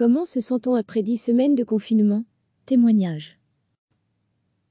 Comment se sent-on après dix semaines de confinement Témoignage.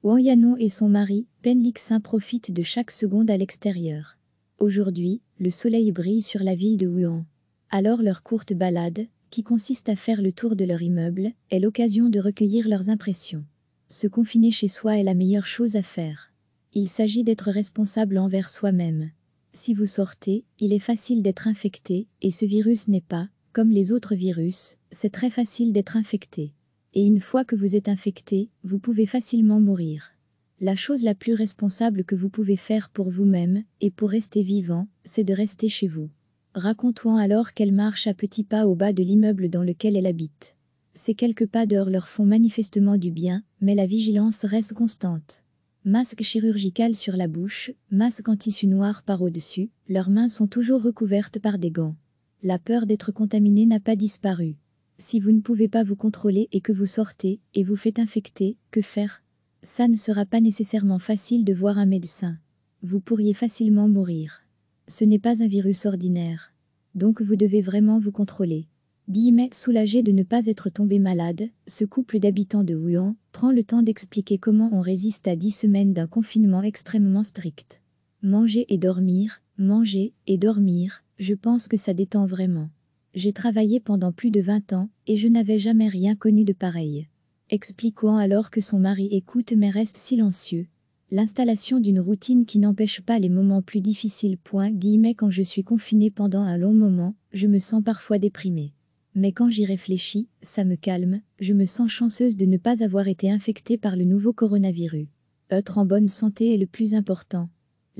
Wang Yanon et son mari, Ben Lixin profitent de chaque seconde à l'extérieur. Aujourd'hui, le soleil brille sur la ville de Wuhan. Alors leur courte balade, qui consiste à faire le tour de leur immeuble, est l'occasion de recueillir leurs impressions. Se confiner chez soi est la meilleure chose à faire. Il s'agit d'être responsable envers soi-même. Si vous sortez, il est facile d'être infecté, et ce virus n'est pas, comme les autres virus, c'est très facile d'être infecté. Et une fois que vous êtes infecté, vous pouvez facilement mourir. La chose la plus responsable que vous pouvez faire pour vous-même, et pour rester vivant, c'est de rester chez vous. Racontons alors qu'elle marche à petits pas au bas de l'immeuble dans lequel elle habite. Ces quelques pas d'heure leur font manifestement du bien, mais la vigilance reste constante. Masque chirurgical sur la bouche, masque en tissu noir par au-dessus, leurs mains sont toujours recouvertes par des gants. La peur d'être contaminé n'a pas disparu. Si vous ne pouvez pas vous contrôler et que vous sortez et vous faites infecter, que faire Ça ne sera pas nécessairement facile de voir un médecin. Vous pourriez facilement mourir. Ce n'est pas un virus ordinaire. Donc vous devez vraiment vous contrôler. Guillemets, soulagé de ne pas être tombé malade, ce couple d'habitants de Wuhan prend le temps d'expliquer comment on résiste à 10 semaines d'un confinement extrêmement strict. Manger et dormir, manger et dormir, je pense que ça détend vraiment. J'ai travaillé pendant plus de 20 ans et je n'avais jamais rien connu de pareil. Expliquant alors que son mari écoute mais reste silencieux. L'installation d'une routine qui n'empêche pas les moments plus difficiles. Point, guillemets, quand je suis confinée pendant un long moment, je me sens parfois déprimée. Mais quand j'y réfléchis, ça me calme, je me sens chanceuse de ne pas avoir été infectée par le nouveau coronavirus. Être en bonne santé est le plus important.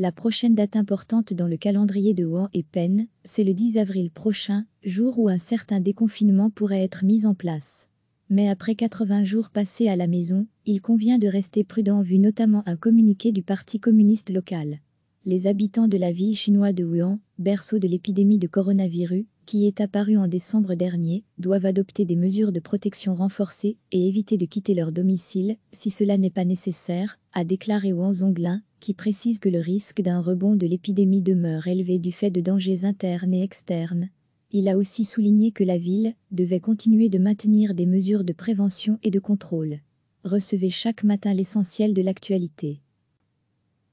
La prochaine date importante dans le calendrier de Wuhan et Pen, c'est le 10 avril prochain, jour où un certain déconfinement pourrait être mis en place. Mais après 80 jours passés à la maison, il convient de rester prudent vu notamment un communiqué du Parti communiste local. Les habitants de la ville chinoise de Wuhan, berceau de l'épidémie de coronavirus, qui est apparu en décembre dernier, doivent adopter des mesures de protection renforcées et éviter de quitter leur domicile si cela n'est pas nécessaire, a déclaré Wang Zonglin, qui précise que le risque d'un rebond de l'épidémie demeure élevé du fait de dangers internes et externes. Il a aussi souligné que la ville devait continuer de maintenir des mesures de prévention et de contrôle. Recevez chaque matin l'essentiel de l'actualité.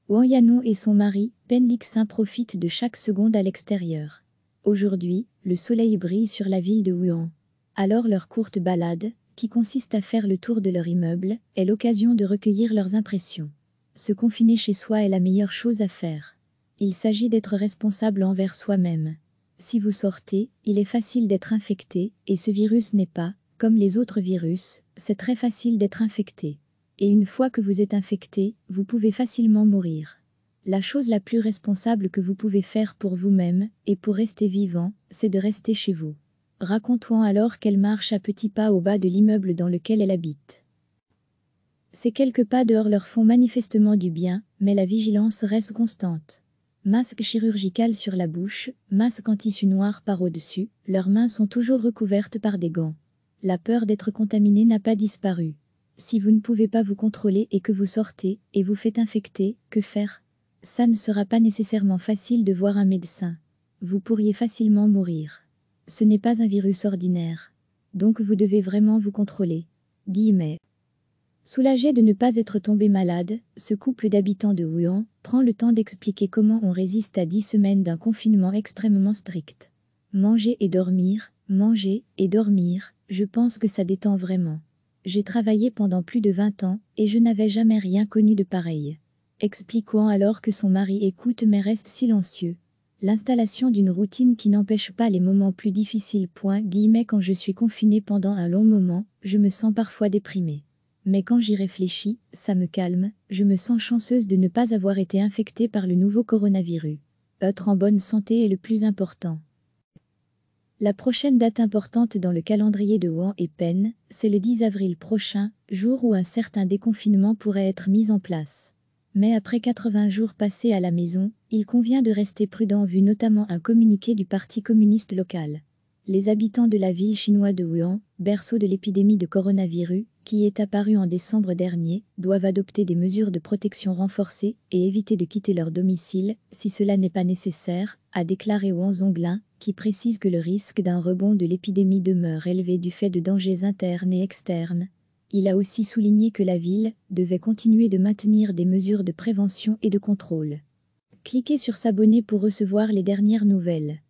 Wang Yanon et son mari, Lixin, profitent de chaque seconde à l'extérieur. Aujourd'hui, le soleil brille sur la ville de Wuhan. Alors leur courte balade, qui consiste à faire le tour de leur immeuble, est l'occasion de recueillir leurs impressions. Se confiner chez soi est la meilleure chose à faire. Il s'agit d'être responsable envers soi-même. Si vous sortez, il est facile d'être infecté, et ce virus n'est pas, comme les autres virus, c'est très facile d'être infecté. Et une fois que vous êtes infecté, vous pouvez facilement mourir. La chose la plus responsable que vous pouvez faire pour vous-même, et pour rester vivant, c'est de rester chez vous. raconte alors qu'elle marche à petits pas au bas de l'immeuble dans lequel elle habite. Ces quelques pas dehors leur font manifestement du bien, mais la vigilance reste constante. Masque chirurgical sur la bouche, masque en tissu noir par au-dessus, leurs mains sont toujours recouvertes par des gants. La peur d'être contaminée n'a pas disparu. Si vous ne pouvez pas vous contrôler et que vous sortez, et vous faites infecter, que faire ça ne sera pas nécessairement facile de voir un médecin. Vous pourriez facilement mourir. Ce n'est pas un virus ordinaire. Donc vous devez vraiment vous contrôler. Guillemets. Soulagé de ne pas être tombé malade, ce couple d'habitants de Wuhan prend le temps d'expliquer comment on résiste à dix semaines d'un confinement extrêmement strict. Manger et dormir, manger et dormir, je pense que ça détend vraiment. J'ai travaillé pendant plus de 20 ans et je n'avais jamais rien connu de pareil expliquant alors que son mari écoute mais reste silencieux. L'installation d'une routine qui n'empêche pas les moments plus difficiles. Point, guillemets, quand je suis confinée pendant un long moment, je me sens parfois déprimée. Mais quand j'y réfléchis, ça me calme, je me sens chanceuse de ne pas avoir été infectée par le nouveau coronavirus. Être en bonne santé est le plus important. La prochaine date importante dans le calendrier de Wang et Pen, c'est le 10 avril prochain, jour où un certain déconfinement pourrait être mis en place mais après 80 jours passés à la maison, il convient de rester prudent vu notamment un communiqué du Parti communiste local. Les habitants de la ville chinoise de Wuhan, berceau de l'épidémie de coronavirus, qui est apparue en décembre dernier, doivent adopter des mesures de protection renforcées et éviter de quitter leur domicile si cela n'est pas nécessaire, a déclaré Wang Zonglin, qui précise que le risque d'un rebond de l'épidémie demeure élevé du fait de dangers internes et externes, il a aussi souligné que la ville devait continuer de maintenir des mesures de prévention et de contrôle. Cliquez sur s'abonner pour recevoir les dernières nouvelles.